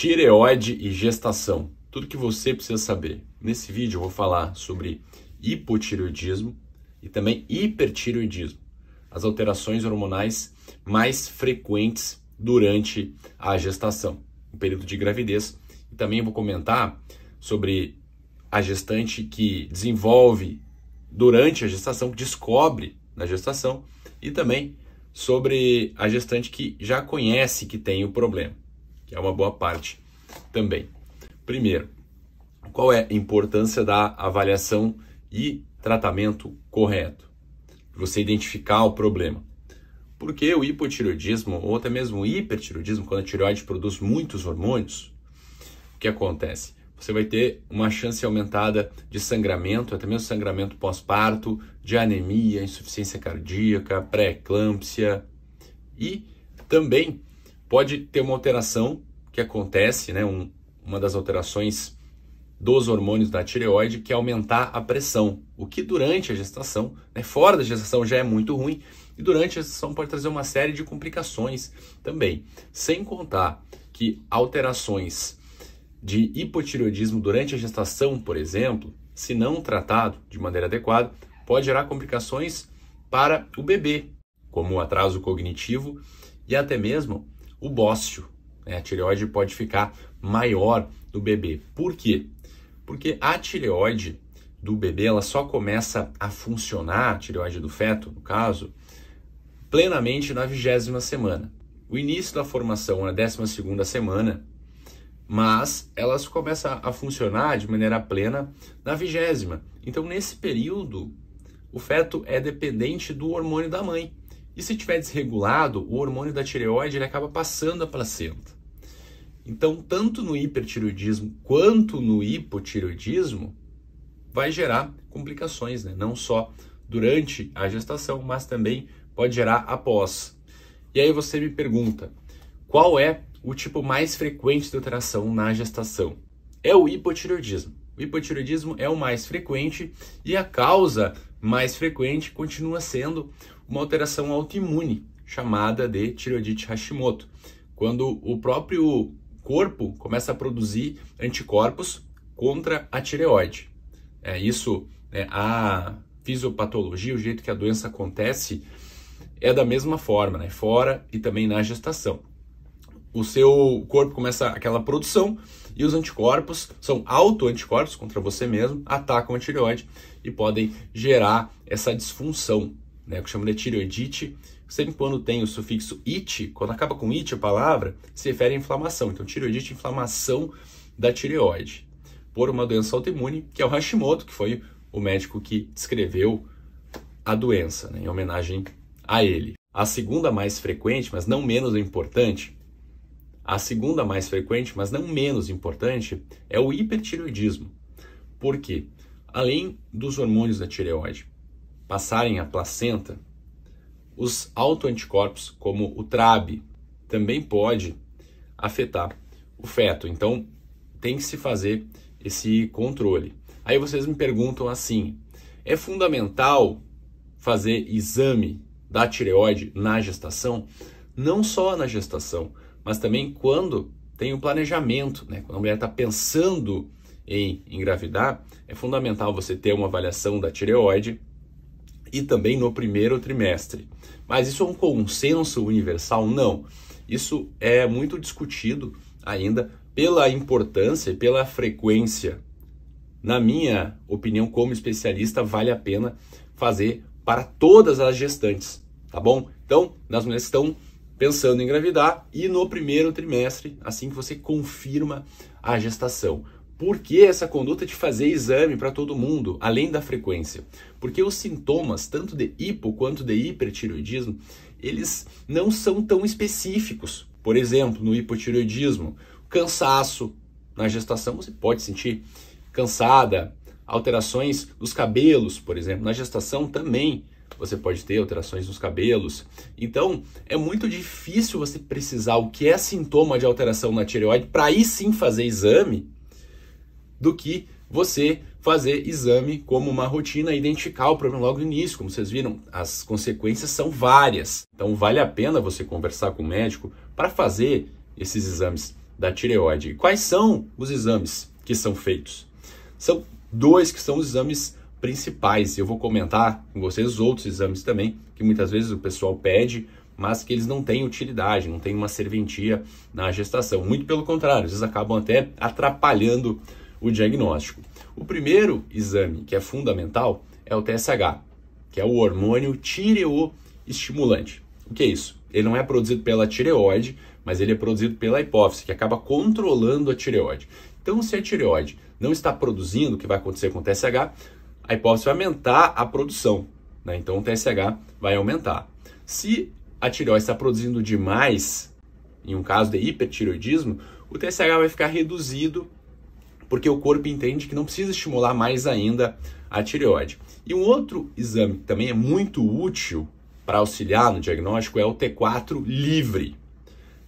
tireoide e gestação. Tudo que você precisa saber. Nesse vídeo eu vou falar sobre hipotireoidismo e também hipertireoidismo, as alterações hormonais mais frequentes durante a gestação, o período de gravidez. E também vou comentar sobre a gestante que desenvolve durante a gestação, que descobre na gestação, e também sobre a gestante que já conhece que tem o problema que é uma boa parte também. Primeiro, qual é a importância da avaliação e tratamento correto? Você identificar o problema. Porque o hipotireoidismo, ou até mesmo o hipertireoidismo, quando a tireoide produz muitos hormônios, o que acontece? Você vai ter uma chance aumentada de sangramento, até mesmo sangramento pós-parto, de anemia, insuficiência cardíaca, pré-eclâmpsia e também pode ter uma alteração que acontece, né, um, uma das alterações dos hormônios da tireoide, que é aumentar a pressão, o que durante a gestação, né, fora da gestação já é muito ruim, e durante a gestação pode trazer uma série de complicações também. Sem contar que alterações de hipotireoidismo durante a gestação, por exemplo, se não tratado de maneira adequada, pode gerar complicações para o bebê, como o atraso cognitivo e até mesmo o bócio, Né? A tireoide pode ficar maior do bebê. Por quê? Porque a tireoide do bebê ela só começa a funcionar, a tireoide do feto, no caso, plenamente na vigésima semana. O início da formação é na décima segunda semana, mas elas começam a funcionar de maneira plena na vigésima. Então, nesse período, o feto é dependente do hormônio da mãe. E se tiver desregulado, o hormônio da tireoide ele acaba passando a placenta. Então, tanto no hipertireoidismo quanto no hipotireoidismo, vai gerar complicações, né? não só durante a gestação, mas também pode gerar após. E aí você me pergunta, qual é o tipo mais frequente de alteração na gestação? É o hipotireoidismo. O hipotireoidismo é o mais frequente e a causa mais frequente continua sendo uma alteração autoimune, chamada de tireoidite Hashimoto, quando o próprio corpo começa a produzir anticorpos contra a tireoide. É isso, né, a fisiopatologia, o jeito que a doença acontece, é da mesma forma, né, fora e também na gestação. O seu corpo começa aquela produção e os anticorpos são autoanticorpos contra você mesmo, atacam a tireoide e podem gerar essa disfunção, né, que chamam de tireoidite. Sempre quando tem o sufixo it, quando acaba com it a palavra, se refere à inflamação. Então, tireoidite, é inflamação da tireoide por uma doença autoimune, que é o Hashimoto, que foi o médico que descreveu a doença, né, em homenagem a ele. A segunda mais frequente, mas não menos importante, a segunda mais frequente, mas não menos importante, é o hipertireoidismo. Por quê? Além dos hormônios da tireoide passarem a placenta, os autoanticorpos, como o TRAB, também pode afetar o feto. Então, tem que se fazer esse controle. Aí vocês me perguntam assim: é fundamental fazer exame da tireoide na gestação? Não só na gestação, mas também quando tem o um planejamento, né? Quando a mulher está pensando em engravidar, é fundamental você ter uma avaliação da tireoide e também no primeiro trimestre. Mas isso é um consenso universal? Não. Isso é muito discutido ainda pela importância e pela frequência. Na minha opinião, como especialista, vale a pena fazer para todas as gestantes, tá bom? Então, nas mulheres que estão pensando em engravidar e no primeiro trimestre, assim que você confirma a gestação. Por que essa conduta de fazer exame para todo mundo, além da frequência? Porque os sintomas, tanto de hipo quanto de hipertiroidismo, eles não são tão específicos. Por exemplo, no hipotiroidismo, cansaço. Na gestação você pode sentir cansada, alterações dos cabelos, por exemplo. Na gestação também você pode ter alterações nos cabelos. Então, é muito difícil você precisar o que é sintoma de alteração na tireoide para aí sim fazer exame do que você fazer exame como uma rotina, identificar o problema logo no início. Como vocês viram, as consequências são várias. Então, vale a pena você conversar com o médico para fazer esses exames da tireoide. E quais são os exames que são feitos? São dois que são os exames principais. Eu vou comentar com vocês outros exames também, que muitas vezes o pessoal pede, mas que eles não têm utilidade, não têm uma serventia na gestação. Muito pelo contrário, eles acabam até atrapalhando o diagnóstico. O primeiro exame, que é fundamental, é o TSH, que é o hormônio tireoestimulante. O que é isso? Ele não é produzido pela tireoide, mas ele é produzido pela hipófise, que acaba controlando a tireoide. Então, se a tireoide não está produzindo, o que vai acontecer com o TSH? a hipófise vai aumentar a produção, né? então o TSH vai aumentar. Se a tireoide está produzindo demais, em um caso de hipertireoidismo, o TSH vai ficar reduzido porque o corpo entende que não precisa estimular mais ainda a tireoide. E um outro exame que também é muito útil para auxiliar no diagnóstico é o T4 livre,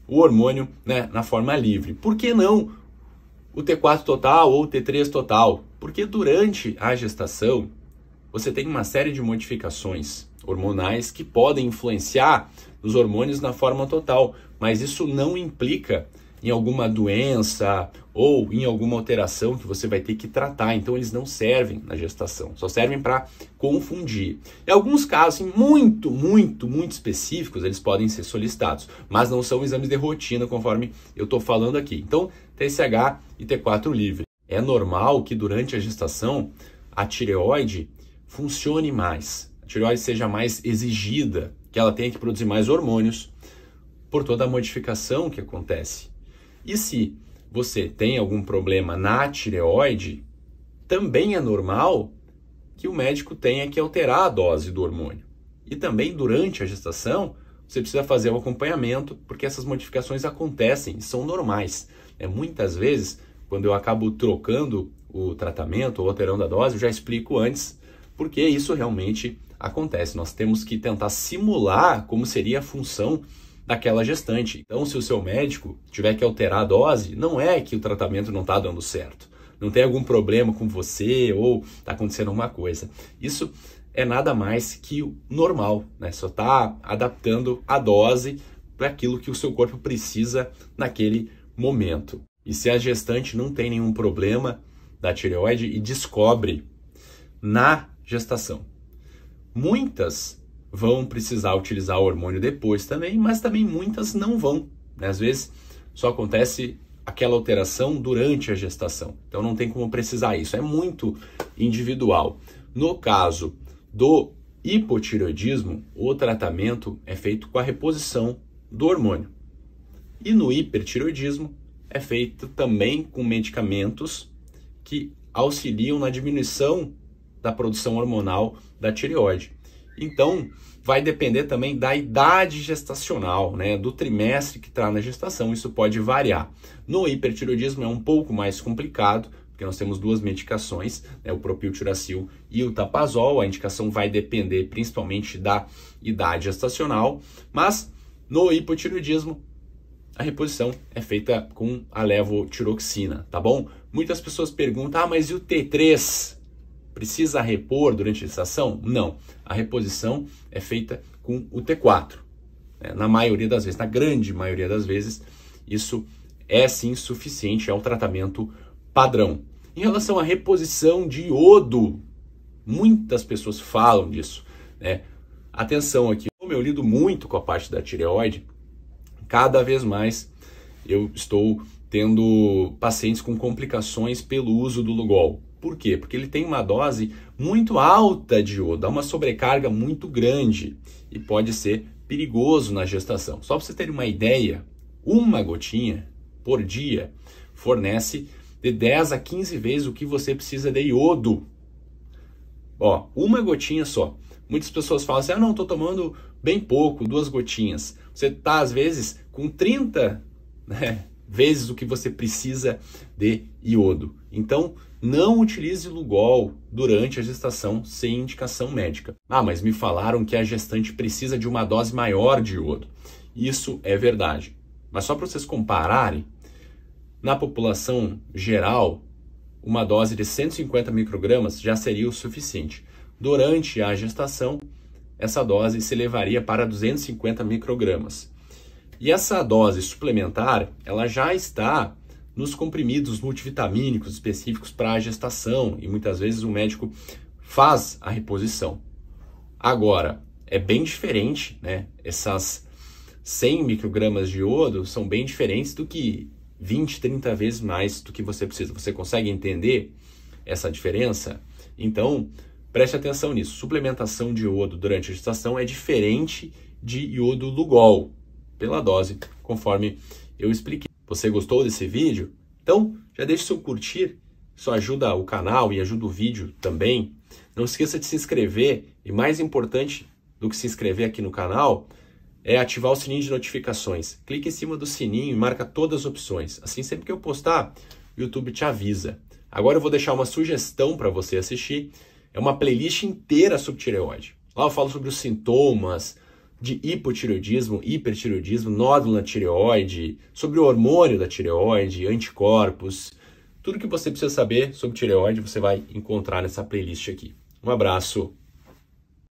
o hormônio né, na forma livre. Por que não o T4 total ou o T3 total? Porque durante a gestação, você tem uma série de modificações hormonais que podem influenciar nos hormônios na forma total, mas isso não implica em alguma doença ou em alguma alteração que você vai ter que tratar. Então, eles não servem na gestação, só servem para confundir. Em alguns casos, em muito, muito, muito específicos, eles podem ser solicitados, mas não são exames de rotina, conforme eu estou falando aqui. Então, TSH e T4 livre. É normal que durante a gestação a tireoide funcione mais, a tireoide seja mais exigida, que ela tenha que produzir mais hormônios por toda a modificação que acontece. E se você tem algum problema na tireoide, também é normal que o médico tenha que alterar a dose do hormônio. E também durante a gestação, você precisa fazer o um acompanhamento, porque essas modificações acontecem, são normais. É Muitas vezes quando eu acabo trocando o tratamento ou alterando a dose, eu já explico antes, porque isso realmente acontece. Nós temos que tentar simular como seria a função daquela gestante. Então, se o seu médico tiver que alterar a dose, não é que o tratamento não está dando certo, não tem algum problema com você ou está acontecendo alguma coisa. Isso é nada mais que o normal, né? Só está adaptando a dose para aquilo que o seu corpo precisa naquele momento. E se a gestante não tem nenhum problema da tireoide e descobre na gestação. Muitas vão precisar utilizar o hormônio depois também, mas também muitas não vão. Né? Às vezes só acontece aquela alteração durante a gestação. Então não tem como precisar isso. É muito individual. No caso do hipotireoidismo, o tratamento é feito com a reposição do hormônio. E no hipertireoidismo, é feito também com medicamentos que auxiliam na diminuição da produção hormonal da tireoide. Então, vai depender também da idade gestacional, né, do trimestre que está na gestação, isso pode variar. No hipertiroidismo é um pouco mais complicado, porque nós temos duas medicações, né, o propiltiracil e o tapazol, a indicação vai depender principalmente da idade gestacional, mas no hipotiroidismo a reposição é feita com a levotiroxina, tá bom? Muitas pessoas perguntam, ah, mas e o T3? Precisa repor durante a estação? Não, a reposição é feita com o T4. Né? Na maioria das vezes, na grande maioria das vezes, isso é sim suficiente, é o um tratamento padrão. Em relação à reposição de iodo, muitas pessoas falam disso, né? Atenção aqui, como eu lido muito com a parte da tireoide, cada vez mais eu estou tendo pacientes com complicações pelo uso do Lugol. Por quê? Porque ele tem uma dose muito alta de iodo, dá uma sobrecarga muito grande e pode ser perigoso na gestação. Só para você ter uma ideia, uma gotinha por dia fornece de 10 a 15 vezes o que você precisa de iodo. Ó, uma gotinha só. Muitas pessoas falam assim: ah, não, estou tomando bem pouco, duas gotinhas. Você está, às vezes, com 30 né, vezes o que você precisa de iodo. Então, não utilize Lugol durante a gestação sem indicação médica. Ah, mas me falaram que a gestante precisa de uma dose maior de iodo. Isso é verdade. Mas só para vocês compararem, na população geral, uma dose de 150 microgramas já seria o suficiente durante a gestação, essa dose se elevaria para 250 microgramas. E essa dose suplementar, ela já está nos comprimidos multivitamínicos específicos para a gestação e muitas vezes o médico faz a reposição. Agora, é bem diferente, né? Essas 100 microgramas de iodo são bem diferentes do que 20, 30 vezes mais do que você precisa. Você consegue entender essa diferença? Então, Preste atenção nisso. Suplementação de iodo durante a gestação é diferente de iodo Lugol pela dose, conforme eu expliquei. Você gostou desse vídeo? Então, já deixe seu curtir. Isso ajuda o canal e ajuda o vídeo também. Não esqueça de se inscrever e mais importante do que se inscrever aqui no canal é ativar o sininho de notificações. Clique em cima do sininho e marca todas as opções. Assim, sempre que eu postar, o YouTube te avisa. Agora eu vou deixar uma sugestão para você assistir é uma playlist inteira sobre tireoide. Lá eu falo sobre os sintomas de hipotireoidismo, hipertireoidismo, nódulo na tireoide, sobre o hormônio da tireoide, anticorpos. Tudo que você precisa saber sobre tireoide você vai encontrar nessa playlist aqui. Um abraço.